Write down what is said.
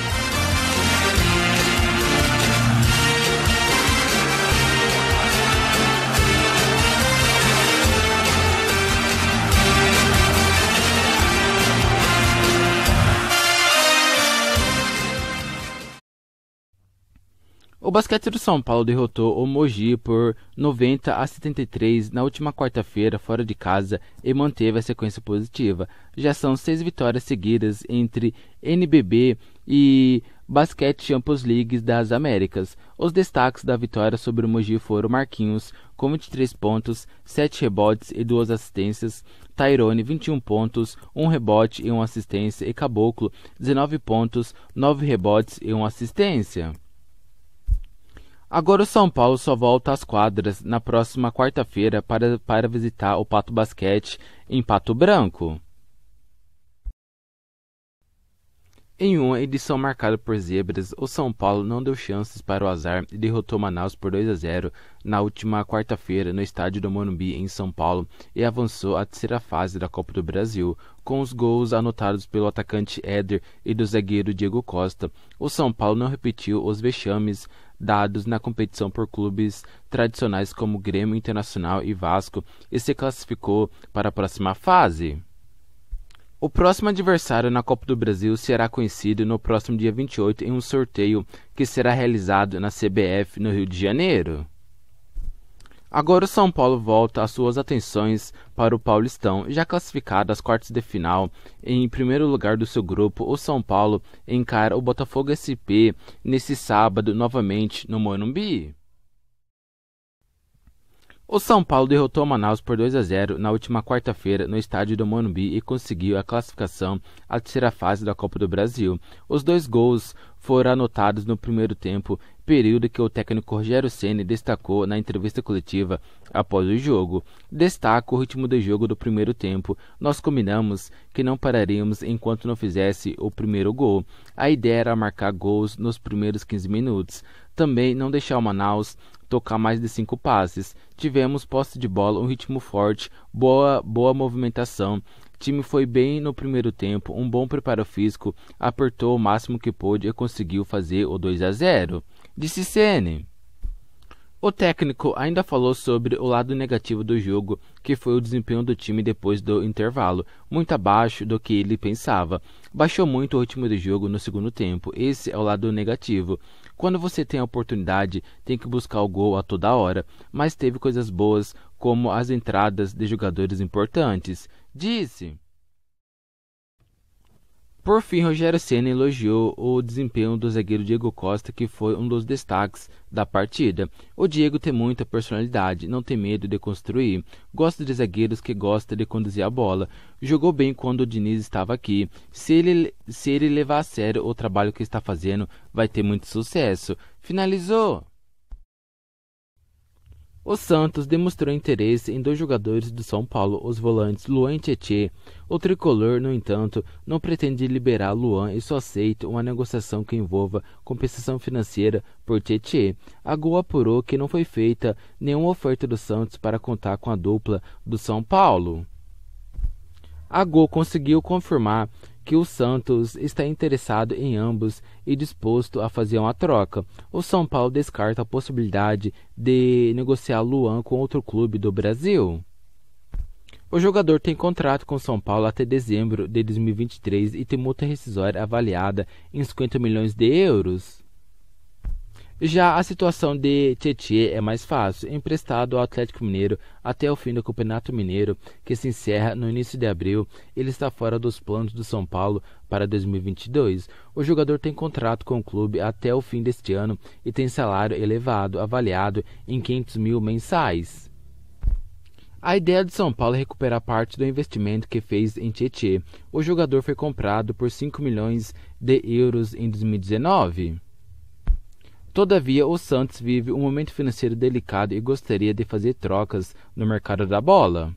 Bye. O basquete do São Paulo derrotou o Mogi por 90 a 73 na última quarta-feira fora de casa e manteve a sequência positiva. Já são seis vitórias seguidas entre NBB e Basquete Champions League das Américas. Os destaques da vitória sobre o Mogi foram Marquinhos, com 23 pontos, 7 rebotes e 2 assistências, Tyrone, 21 pontos, 1 rebote e 1 assistência, e Caboclo, 19 pontos, 9 rebotes e 1 assistência. Agora o São Paulo só volta às quadras na próxima quarta-feira para, para visitar o Pato Basquete em Pato Branco. Em uma edição marcada por zebras, o São Paulo não deu chances para o azar e derrotou Manaus por 2 a 0 na última quarta-feira no estádio do Morumbi em São Paulo e avançou à terceira fase da Copa do Brasil com os gols anotados pelo atacante Éder e do zagueiro Diego Costa. O São Paulo não repetiu os vexames dados na competição por clubes tradicionais como Grêmio Internacional e Vasco e se classificou para a próxima fase. O próximo adversário na Copa do Brasil será conhecido no próximo dia 28 em um sorteio que será realizado na CBF no Rio de Janeiro. Agora o São Paulo volta as suas atenções para o Paulistão, já classificado às quartas de final. Em primeiro lugar do seu grupo, o São Paulo encara o Botafogo SP nesse sábado novamente no Morumbi. O São Paulo derrotou o Manaus por 2 a 0 na última quarta-feira no estádio do Morumbi e conseguiu a classificação à terceira fase da Copa do Brasil. Os dois gols foram anotados no primeiro tempo, período que o técnico Rogério Ceni destacou na entrevista coletiva após o jogo. Destaco o ritmo de jogo do primeiro tempo. Nós combinamos que não pararíamos enquanto não fizesse o primeiro gol. A ideia era marcar gols nos primeiros 15 minutos. Também não deixar o Manaus tocar mais de cinco passes. Tivemos posse de bola, um ritmo forte, boa, boa movimentação. O time foi bem no primeiro tempo, um bom preparo físico, apertou o máximo que pôde e conseguiu fazer o 2 a 0, disse Sene. O técnico ainda falou sobre o lado negativo do jogo, que foi o desempenho do time depois do intervalo, muito abaixo do que ele pensava. Baixou muito o ritmo do jogo no segundo tempo, esse é o lado negativo. Quando você tem a oportunidade, tem que buscar o gol a toda hora, mas teve coisas boas como as entradas de jogadores importantes. Disse. Por fim, Rogério Senna elogiou o desempenho do zagueiro Diego Costa, que foi um dos destaques da partida. O Diego tem muita personalidade, não tem medo de construir, gosta de zagueiros que gosta de conduzir a bola. Jogou bem quando o Diniz estava aqui. Se ele, se ele levar a sério o trabalho que está fazendo, vai ter muito sucesso. Finalizou! O Santos demonstrou interesse em dois jogadores do São Paulo, os volantes Luan e Tietê. O tricolor, no entanto, não pretende liberar Luan e só aceita uma negociação que envolva compensação financeira por Tietê. A Gol apurou que não foi feita nenhuma oferta do Santos para contar com a dupla do São Paulo. A Gol conseguiu confirmar que o Santos está interessado em ambos e disposto a fazer uma troca. O São Paulo descarta a possibilidade de negociar Luan com outro clube do Brasil. O jogador tem contrato com o São Paulo até dezembro de 2023 e tem multa rescisória avaliada em 50 milhões de euros. Já a situação de Tietchan é mais fácil, emprestado ao Atlético Mineiro até o fim do Campeonato Mineiro, que se encerra no início de abril, ele está fora dos planos do São Paulo para 2022. O jogador tem contrato com o clube até o fim deste ano e tem salário elevado, avaliado em 500 mil mensais. A ideia de São Paulo é recuperar parte do investimento que fez em Tietchan. O jogador foi comprado por 5 milhões de euros em 2019. Todavia, o Santos vive um momento financeiro delicado e gostaria de fazer trocas no mercado da bola.